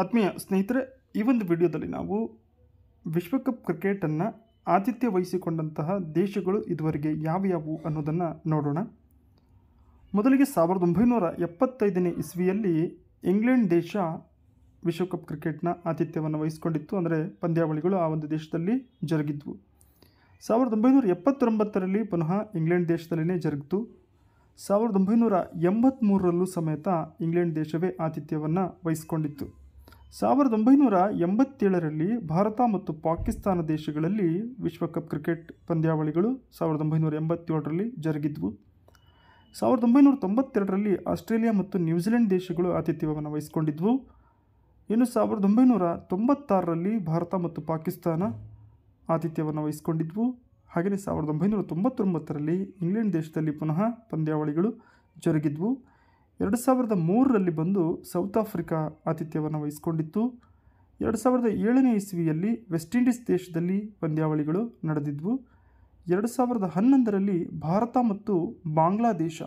ಆತ್ಮೀಯ ಸ್ನೇಹಿತರೆ ಈ ಒಂದು ವಿಡಿಯೋದಲ್ಲಿ ನಾವು ವಿಶ್ವಕಪ್ ಕ್ರಿಕೆಟನ್ನು ಆತಿಥ್ಯ ವಹಿಸಿಕೊಂಡಂತಹ ದೇಶಗಳು ಇದುವರೆಗೆ ಯಾವ ಯಾವುವು ಅನ್ನೋದನ್ನು ನೋಡೋಣ ಮೊದಲಿಗೆ ಸಾವಿರದ ಒಂಬೈನೂರ ಎಪ್ಪತ್ತೈದನೇ ಇಸ್ವಿಯಲ್ಲಿ ಇಂಗ್ಲೆಂಡ್ ದೇಶ ವಿಶ್ವಕಪ್ ಕ್ರಿಕೆಟ್ನ ಆತಿಥ್ಯವನ್ನು ವಹಿಸಿಕೊಂಡಿತ್ತು ಅಂದರೆ ಪಂದ್ಯಾವಳಿಗಳು ಆ ಒಂದು ದೇಶದಲ್ಲಿ ಜರುಗಿದ್ವು ಸಾವಿರದ ಒಂಬೈನೂರ ಎಪ್ಪತ್ತೊಂಬತ್ತರಲ್ಲಿ ಪುನಃ ಇಂಗ್ಲೆಂಡ್ ದೇಶದಲ್ಲೇ ಜರುಗಿತು ಸಾವಿರದ ಒಂಬೈನೂರ ಎಂಬತ್ತ್ಮೂರರಲ್ಲೂ ಸಮೇತ ಇಂಗ್ಲೆಂಡ್ ದೇಶವೇ ಆತಿಥ್ಯವನ್ನು ವಹಿಸಿಕೊಂಡಿತ್ತು ಸಾವಿರದ ಒಂಬೈನೂರ ಎಂಬತ್ತೇಳರಲ್ಲಿ ಭಾರತ ಮತ್ತು ಪಾಕಿಸ್ತಾನ ದೇಶಗಳಲ್ಲಿ ವಿಶ್ವಕಪ್ ಕ್ರಿಕೆಟ್ ಪಂದ್ಯಾವಳಿಗಳು ಸಾವಿರದ ಒಂಬೈನೂರ ಎಂಬತ್ತೇಳರಲ್ಲಿ ಜರುಗಿದ್ವು ಸಾವಿರದ ಒಂಬೈನೂರ ತೊಂಬತ್ತೆರಡರಲ್ಲಿ ಆಸ್ಟ್ರೇಲಿಯಾ ಮತ್ತು ನ್ಯೂಜಿಲೆಂಡ್ ದೇಶಗಳು ಆತಿಥ್ಯವನ್ನು ವಹಿಸಿಕೊಂಡಿದ್ವು ಇನ್ನು ಸಾವಿರದ ಒಂಬೈನೂರ ತೊಂಬತ್ತಾರರಲ್ಲಿ ಭಾರತ ಮತ್ತು ಪಾಕಿಸ್ತಾನ ಆತಿಥ್ಯವನ್ನು ವಹಿಸಿಕೊಂಡಿದ್ವು ಹಾಗೆಯೇ ಸಾವಿರದ ಒಂಬೈನೂರ ತೊಂಬತ್ತೊಂಬತ್ತರಲ್ಲಿ ಇಂಗ್ಲೆಂಡ್ ದೇಶದಲ್ಲಿ ಪುನಃ ಪಂದ್ಯಾವಳಿಗಳು ಜರುಗಿದ್ವು ಎರಡು ಸಾವಿರದ ಮೂರರಲ್ಲಿ ಬಂದು ಸೌತ್ ಆಫ್ರಿಕಾ ಆತಿಥ್ಯವನ್ನು ವಹಿಸಿಕೊಂಡಿತ್ತು ಎರಡು ಸಾವಿರದ ಏಳನೇ ಇಸ್ವಿಯಲ್ಲಿ ವೆಸ್ಟ್ ಇಂಡೀಸ್ ದೇಶದಲ್ಲಿ ಪಂದ್ಯಾವಳಿಗಳು ನಡೆದಿದ್ವು ಎರಡು ಸಾವಿರದ ಹನ್ನೊಂದರಲ್ಲಿ ಭಾರತ ಮತ್ತು ಬಾಂಗ್ಲಾದೇಶ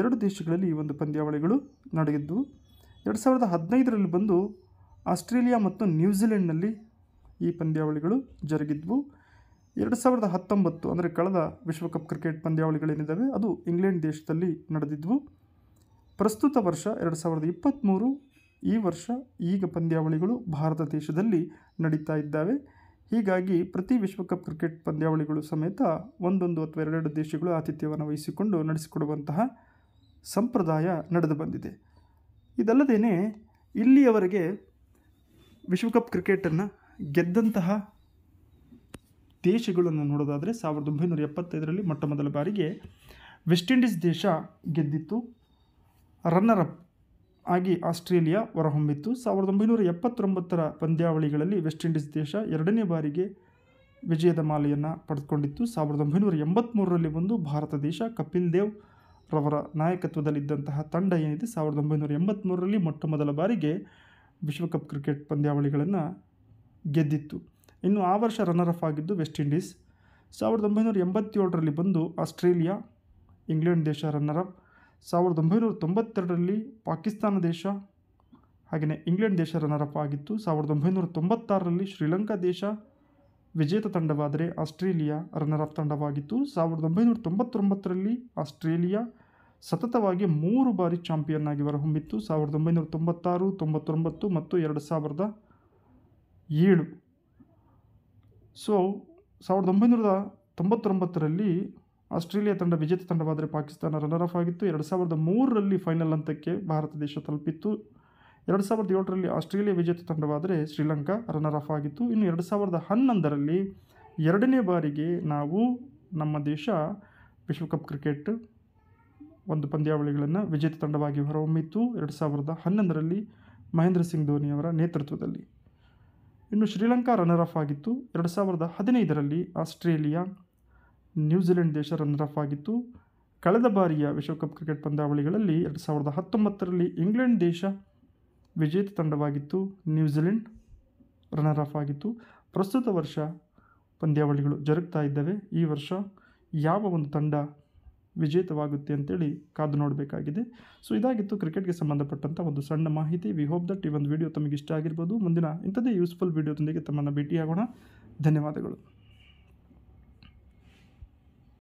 ಎರಡು ದೇಶಗಳಲ್ಲಿ ಈ ಒಂದು ಪಂದ್ಯಾವಳಿಗಳು ನಡೆದಿದ್ವು ಎರಡು ಸಾವಿರದ ಹದಿನೈದರಲ್ಲಿ ಬಂದು ಆಸ್ಟ್ರೇಲಿಯಾ ಮತ್ತು ನ್ಯೂಜಿಲೆಂಡ್ನಲ್ಲಿ ಈ ಪಂದ್ಯಾವಳಿಗಳು ಜರುಗಿದ್ವು ಎರಡು ಸಾವಿರದ ಹತ್ತೊಂಬತ್ತು ಅಂದರೆ ಕಳೆದ ವಿಶ್ವಕಪ್ ಕ್ರಿಕೆಟ್ ಪಂದ್ಯಾವಳಿಗಳೇನಿದ್ದಾವೆ ಅದು ಇಂಗ್ಲೆಂಡ್ ದೇಶದಲ್ಲಿ ನಡೆದಿದ್ವು ಪ್ರಸ್ತುತ ವರ್ಷ ಎರಡು ಸಾವಿರದ ಇಪ್ಪತ್ತ್ಮೂರು ಈ ವರ್ಷ ಈಗ ಪಂದ್ಯಾವಳಿಗಳು ಭಾರತ ದೇಶದಲ್ಲಿ ನಡೀತಾ ಇದ್ದಾವೆ ಹೀಗಾಗಿ ಪ್ರತಿ ವಿಶ್ವಕಪ್ ಕ್ರಿಕೆಟ್ ಪಂದ್ಯಾವಳಿಗಳು ಸಮೇತ ಒಂದೊಂದು ಅಥವಾ ಎರಡೆರಡು ದೇಶಗಳು ಆತಿಥ್ಯವನ್ನು ವಹಿಸಿಕೊಂಡು ನಡೆಸಿಕೊಡುವಂತಹ ಸಂಪ್ರದಾಯ ನಡೆದು ಬಂದಿದೆ ಇದಲ್ಲದೇ ಇಲ್ಲಿಯವರೆಗೆ ವಿಶ್ವಕಪ್ ಕ್ರಿಕೆಟನ್ನು ಗೆದ್ದಂತಹ ದೇಶಗಳನ್ನು ನೋಡೋದಾದರೆ ಸಾವಿರದ ಒಂಬೈನೂರ ಎಪ್ಪತ್ತೈದರಲ್ಲಿ ಮೊಟ್ಟ ಮೊದಲ ಬಾರಿಗೆ ವೆಸ್ಟ್ ಇಂಡೀಸ್ ದೇಶ ಗೆದ್ದಿತ್ತು ರನ್ನರ್ ಅಪ್ ಆಗಿ ಆಸ್ಟ್ರೇಲಿಯಾ ಹೊರಹೊಮ್ಮಿತ್ತು ಸಾವಿರದ ಒಂಬೈನೂರ ಎಪ್ಪತ್ತೊಂಬತ್ತರ ಪಂದ್ಯಾವಳಿಗಳಲ್ಲಿ ವೆಸ್ಟ್ ಇಂಡೀಸ್ ದೇಶ ಎರಡನೇ ಬಾರಿಗೆ ವಿಜಯದ ಮಾಲೆಯನ್ನು ಪಡೆದುಕೊಂಡಿತ್ತು ಸಾವಿರದ ಒಂಬೈನೂರ ಎಂಬತ್ತ್ಮೂರರಲ್ಲಿ ಬಂದು ಭಾರತ ದೇಶ ಕಪಿಲ್ ದೇವ್ ರವರ ನಾಯಕತ್ವದಲ್ಲಿದ್ದಂತಹ ತಂಡ ಏನಿದೆ ಸಾವಿರದ ಒಂಬೈನೂರ ಎಂಬತ್ತ್ಮೂರರಲ್ಲಿ ಮೊಟ್ಟ ಮೊದಲ ಬಾರಿಗೆ ವಿಶ್ವಕಪ್ ಕ್ರಿಕೆಟ್ ಪಂದ್ಯಾವಳಿಗಳನ್ನು ಗೆದ್ದಿತ್ತು ಇನ್ನು ಆ ವರ್ಷ ರನ್ನರ್ ಆಗಿದ್ದು ವೆಸ್ಟ್ ಇಂಡೀಸ್ ಸಾವಿರದ ಒಂಬೈನೂರ ಎಂಬತ್ತೇಳರಲ್ಲಿ ಬಂದು ಆಸ್ಟ್ರೇಲಿಯಾ ಇಂಗ್ಲೆಂಡ್ ದೇಶ ರನ್ನರ್ ಅಪ್ ಸಾವಿರದ ಒಂಬೈನೂರ ತೊಂಬತ್ತೆರಡರಲ್ಲಿ ಪಾಕಿಸ್ತಾನ ದೇಶ ಹಾಗೆಯೇ ಇಂಗ್ಲೆಂಡ್ ದೇಶ ರನ್ನರಪ್ ಆಗಿತ್ತು ಸಾವಿರದ ಒಂಬೈನೂರ ತೊಂಬತ್ತಾರರಲ್ಲಿ ಶ್ರೀಲಂಕಾ ದೇಶ ವಿಜೇತ ತಂಡವಾದರೆ ಆಸ್ಟ್ರೇಲಿಯಾ ರನ್ನರಪ್ ತಂಡವಾಗಿತ್ತು ಸಾವಿರದ ಒಂಬೈನೂರ ತೊಂಬತ್ತೊಂಬತ್ತರಲ್ಲಿ ಆಸ್ಟ್ರೇಲಿಯಾ ಸತತವಾಗಿ ಮೂರು ಬಾರಿ ಚಾಂಪಿಯನ್ ಆಗಿ ಹೊರಹೊಮ್ಮಿತ್ತು ಸಾವಿರದ ಒಂಬೈನೂರ ತೊಂಬತ್ತಾರು ತೊಂಬತ್ತೊಂಬತ್ತು ಮತ್ತು ಎರಡು ಸಾವಿರದ ಏಳು ಸೊ ಸಾವಿರದ ಒಂಬೈನೂರ ತೊಂಬತ್ತೊಂಬತ್ತರಲ್ಲಿ ಆಸ್ಟ್ರೇಲಿಯಾ ತಂಡ ವಿಜೇತ ತಂಡವಾದರೆ ಪಾಕಿಸ್ತಾನ ರನ್ನರ್ ಆಫ್ ಆಗಿತ್ತು ಎರಡು ಸಾವಿರದ ಮೂರರಲ್ಲಿ ಫೈನಲ್ ಹಂತಕ್ಕೆ ಭಾರತ ದೇಶ ತಲುಪಿತ್ತು ಎರಡು ಸಾವಿರದ ಏಳರಲ್ಲಿ ಆಸ್ಟ್ರೇಲಿಯಾ ವಿಜೇತ ತಂಡವಾದರೆ ಶ್ರೀಲಂಕಾ ರನ್ನರ್ ಆಫ್ ಆಗಿತ್ತು ಇನ್ನು ಎರಡು ಸಾವಿರದ ಹನ್ನೊಂದರಲ್ಲಿ ಎರಡನೇ ಬಾರಿಗೆ ನಾವು ನಮ್ಮ ದೇಶ ವಿಶ್ವಕಪ್ ಕ್ರಿಕೆಟ್ ಒಂದು ಪಂದ್ಯಾವಳಿಗಳನ್ನು ವಿಜೇತ ತಂಡವಾಗಿ ಹೊರಹೊಮ್ಮಿತ್ತು ಎರಡು ಸಾವಿರದ ಹನ್ನೊಂದರಲ್ಲಿ ಮಹೇಂದ್ರ ಸಿಂಗ್ ಧೋನಿಯವರ ನೇತೃತ್ವದಲ್ಲಿ ಇನ್ನು ಶ್ರೀಲಂಕಾ ರನ್ನರ್ ಆಫ್ ಆಗಿತ್ತು ಎರಡು ಸಾವಿರದ ಹದಿನೈದರಲ್ಲಿ ಆಸ್ಟ್ರೇಲಿಯಾ ನ್ಯೂಜಿಲೆಂಡ್ ದೇಶ ರನ್ನರ್ ಅಪ್ ಆಗಿತ್ತು ಕಳೆದ ಬಾರಿಯ ವಿಶ್ವಕಪ್ ಕ್ರಿಕೆಟ್ ಪಂದ್ಯಾವಳಿಗಳಲ್ಲಿ ಎರಡು ಸಾವಿರದ ಹತ್ತೊಂಬತ್ತರಲ್ಲಿ ಇಂಗ್ಲೆಂಡ್ ದೇಶ ವಿಜೇತ ತಂಡವಾಗಿತ್ತು ನ್ಯೂಜಿಲೆಂಡ್ ರನ್ನರ್ ಅಪ್ ಆಗಿತ್ತು ಪ್ರಸ್ತುತ ವರ್ಷ ಪಂದ್ಯಾವಳಿಗಳು ಜರುಗ್ತಾ ಇದ್ದಾವೆ ಈ ವರ್ಷ ಯಾವ ಒಂದು ತಂಡ ವಿಜೇತವಾಗುತ್ತೆ ಅಂತೇಳಿ ಕಾದು ನೋಡಬೇಕಾಗಿದೆ ಸೊ ಇದಾಗಿತ್ತು ಕ್ರಿಕೆಟ್ಗೆ ಸಂಬಂಧಪಟ್ಟಂಥ ಒಂದು ಸಣ್ಣ ಮಾಹಿತಿ ವಿ ಹೋಪ್ ದಟ್ ಈ ಒಂದು ವಿಡಿಯೋ ತಮಗೆ ಇಷ್ಟ ಆಗಿರ್ಬೋದು ಮುಂದಿನ ಇಂಥದೇ ಯೂಸ್ಫುಲ್ ವಿಡಿಯೋದೊಂದಿಗೆ ತಮ್ಮನ್ನು ಭೇಟಿಯಾಗೋಣ ಧನ್ಯವಾದಗಳು